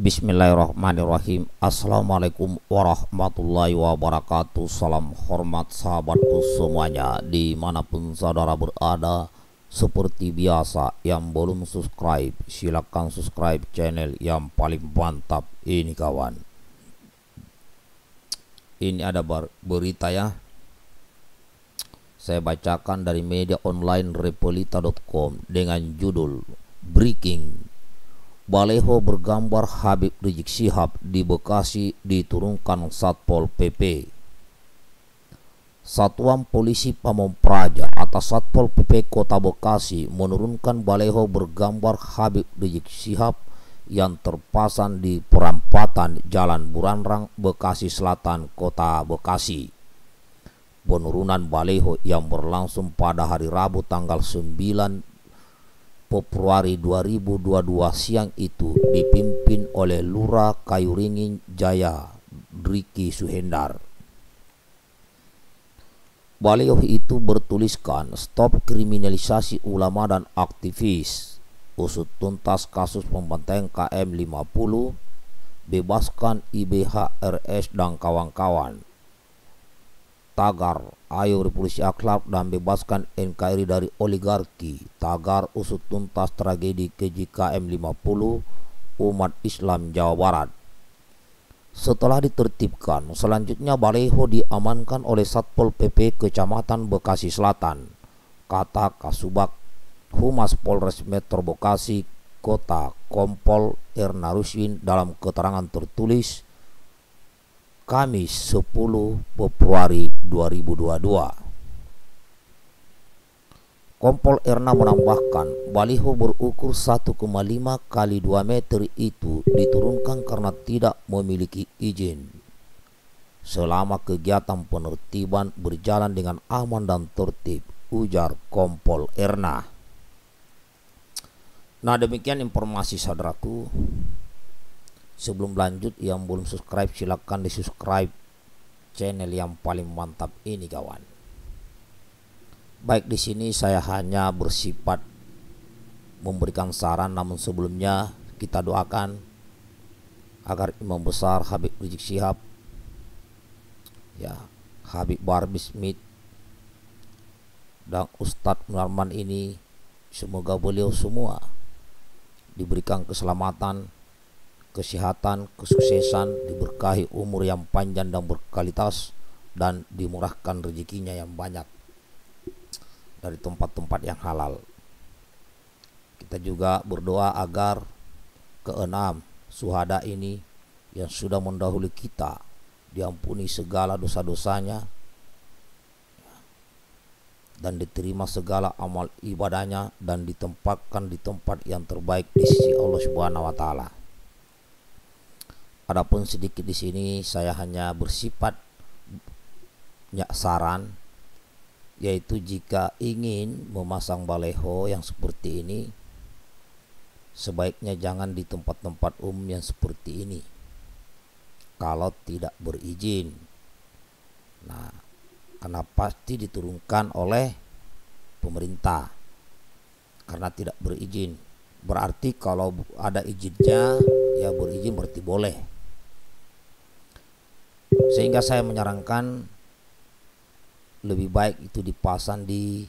Bismillahirrahmanirrahim Assalamualaikum warahmatullahi wabarakatuh Salam hormat sahabatku semuanya Dimanapun saudara berada Seperti biasa yang belum subscribe Silahkan subscribe channel yang paling mantap Ini kawan Ini ada berita ya Saya bacakan dari media online repolita.com Dengan judul Breaking Baleho bergambar Habib Rizik Sihab di Bekasi diturunkan Satpol PP. Satuan Polisi Pamong Praja atas Satpol PP Kota Bekasi menurunkan baleho bergambar Habib Rizik Sihab yang terpasang di perempatan Jalan Buranrang, Bekasi Selatan, Kota Bekasi. Penurunan baleho yang berlangsung pada hari Rabu tanggal 9 Februari 2022 siang itu dipimpin oleh Lura Kayuringin Jaya Riki Suhendar. Baliho itu bertuliskan stop kriminalisasi ulama dan aktivis, usut tuntas kasus pembantaian KM 50, bebaskan IBHRS dan kawan-kawan. Tagar, ayo revolusi akhlak dan bebaskan NKRI dari oligarki. Tagar usut tuntas tragedi KJKM 50 umat Islam Jawa Barat. Setelah ditertibkan, selanjutnya Baleho diamankan oleh Satpol PP Kecamatan Bekasi Selatan. Kata Kasubag Humas Polres Metro Bekasi Kota Kompol Erna Ruswin dalam keterangan tertulis Kamis 10 Februari 2022. Kompol Erna menambahkan, baliho berukur 1,5 kali 2 meter itu diturunkan karena tidak memiliki izin. Selama kegiatan penertiban berjalan dengan aman dan tertib, ujar Kompol Erna. Nah demikian informasi saudaraku. Sebelum lanjut yang belum subscribe silahkan di subscribe channel yang paling mantap ini kawan. Baik di sini saya hanya bersifat memberikan saran namun sebelumnya kita doakan agar Imam Besar Habib Rizik Sihab, ya Habib Barbis Smith dan Ustadz Munarman ini semoga beliau semua diberikan keselamatan kesehatan, kesuksesan, diberkahi umur yang panjang dan berkualitas, dan dimurahkan rezekinya yang banyak dari tempat-tempat yang halal. Kita juga berdoa agar keenam suhada ini yang sudah mendahului kita diampuni segala dosa-dosanya dan diterima segala amal ibadahnya dan ditempatkan di tempat yang terbaik di sisi Allah Subhanahu wa taala. Adapun sedikit di sini saya hanya bersifat ya, saran yaitu jika ingin memasang baleho yang seperti ini sebaiknya jangan di tempat-tempat umum yang seperti ini kalau tidak berizin. Nah, karena pasti diturunkan oleh pemerintah karena tidak berizin. Berarti kalau ada izinnya ya berizin berarti boleh sehingga saya menyarankan lebih baik itu dipasang di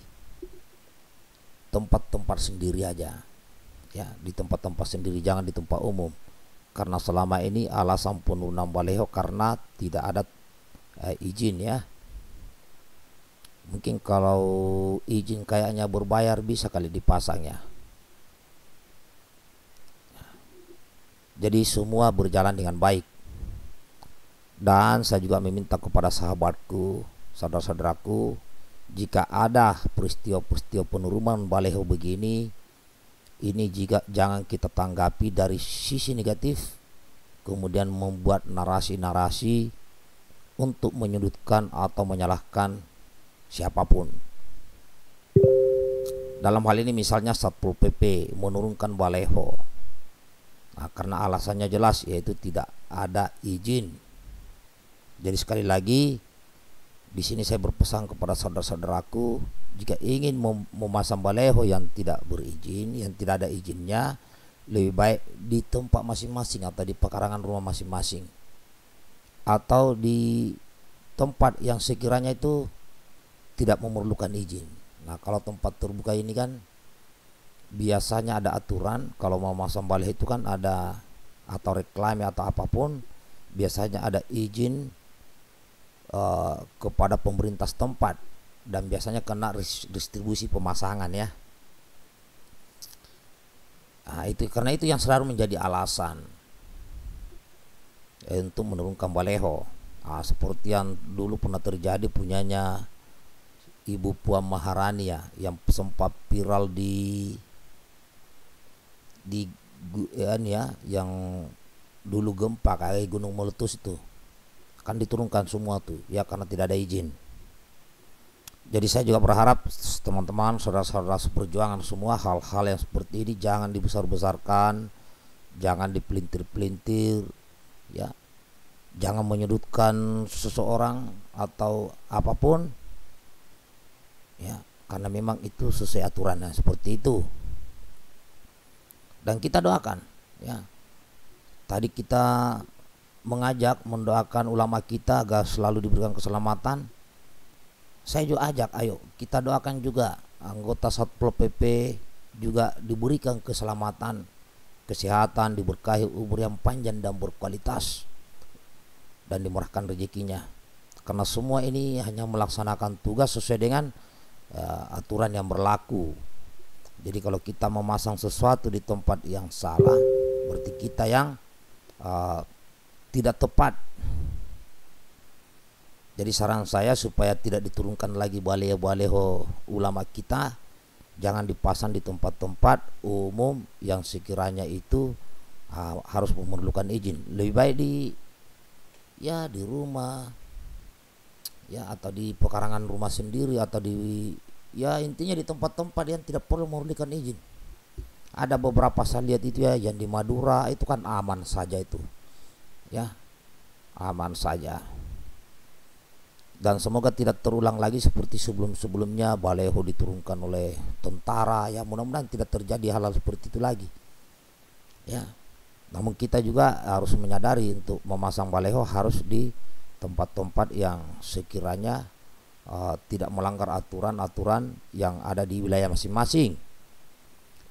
tempat-tempat sendiri aja ya di tempat-tempat sendiri jangan di tempat umum karena selama ini alasan penurunan baleho karena tidak ada eh, izin ya mungkin kalau izin kayaknya berbayar bisa kali dipasang ya jadi semua berjalan dengan baik dan saya juga meminta kepada sahabatku, saudara-saudaraku, jika ada peristiwa-peristiwa penurunan baleho begini, ini jika jangan kita tanggapi dari sisi negatif, kemudian membuat narasi-narasi untuk menyudutkan atau menyalahkan siapapun. Dalam hal ini misalnya Satpol PP menurunkan baleho. Nah, karena alasannya jelas yaitu tidak ada izin jadi sekali lagi di sini saya berpesan kepada saudara-saudaraku jika ingin mem memasang baleho yang tidak berizin, yang tidak ada izinnya, lebih baik di tempat masing-masing atau di pekarangan rumah masing-masing atau di tempat yang sekiranya itu tidak memerlukan izin. Nah, kalau tempat terbuka ini kan biasanya ada aturan kalau mau masang baleho itu kan ada atau reklame atau apapun biasanya ada izin uh, kepada pemerintah setempat dan biasanya kena distribusi pemasangan ya. Nah, itu karena itu yang selalu menjadi alasan ya, untuk menurunkan baleho. Nah, seperti yang dulu pernah terjadi punyanya Ibu Puan Maharani ya yang sempat viral di di ya, ya yang dulu gempa kayak gunung meletus itu akan diturunkan semua tuh ya karena tidak ada izin jadi saya juga berharap teman-teman saudara-saudara seperjuangan semua hal-hal yang seperti ini jangan dibesar-besarkan jangan dipelintir-pelintir ya jangan menyudutkan seseorang atau apapun ya karena memang itu sesuai aturannya seperti itu dan kita doakan ya tadi kita mengajak mendoakan ulama kita agar selalu diberikan keselamatan saya juga ajak ayo kita doakan juga anggota Satpol PP juga diberikan keselamatan kesehatan diberkahi umur yang panjang dan berkualitas dan dimurahkan rezekinya karena semua ini hanya melaksanakan tugas sesuai dengan uh, aturan yang berlaku jadi kalau kita memasang sesuatu di tempat yang salah berarti kita yang uh, tidak tepat. Jadi saran saya supaya tidak diturunkan lagi baleho-baleho ulama kita jangan dipasang di tempat-tempat umum yang sekiranya itu harus memerlukan izin. Lebih baik di ya di rumah ya atau di pekarangan rumah sendiri atau di ya intinya di tempat-tempat yang tidak perlu memerlukan izin. Ada beberapa saya lihat itu ya yang di Madura itu kan aman saja itu ya aman saja dan semoga tidak terulang lagi seperti sebelum-sebelumnya baleho diturunkan oleh tentara ya mudah-mudahan tidak terjadi hal-hal seperti itu lagi ya namun kita juga harus menyadari untuk memasang baleho harus di tempat-tempat yang sekiranya uh, tidak melanggar aturan-aturan yang ada di wilayah masing-masing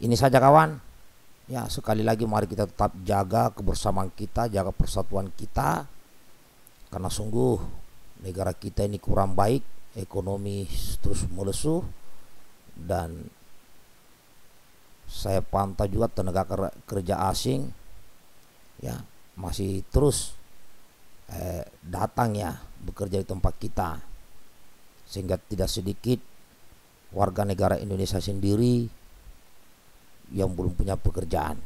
ini saja kawan Ya, sekali lagi mari kita tetap jaga kebersamaan kita, jaga persatuan kita. Karena sungguh negara kita ini kurang baik, ekonomi terus melesuh dan saya pantau juga tenaga kerja asing ya masih terus eh, datang ya bekerja di tempat kita sehingga tidak sedikit warga negara Indonesia sendiri yang belum punya pekerjaan.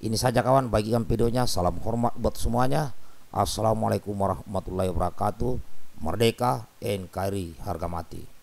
Ini saja kawan bagikan videonya. Salam hormat buat semuanya. Assalamualaikum warahmatullahi wabarakatuh. Merdeka NKRI harga mati.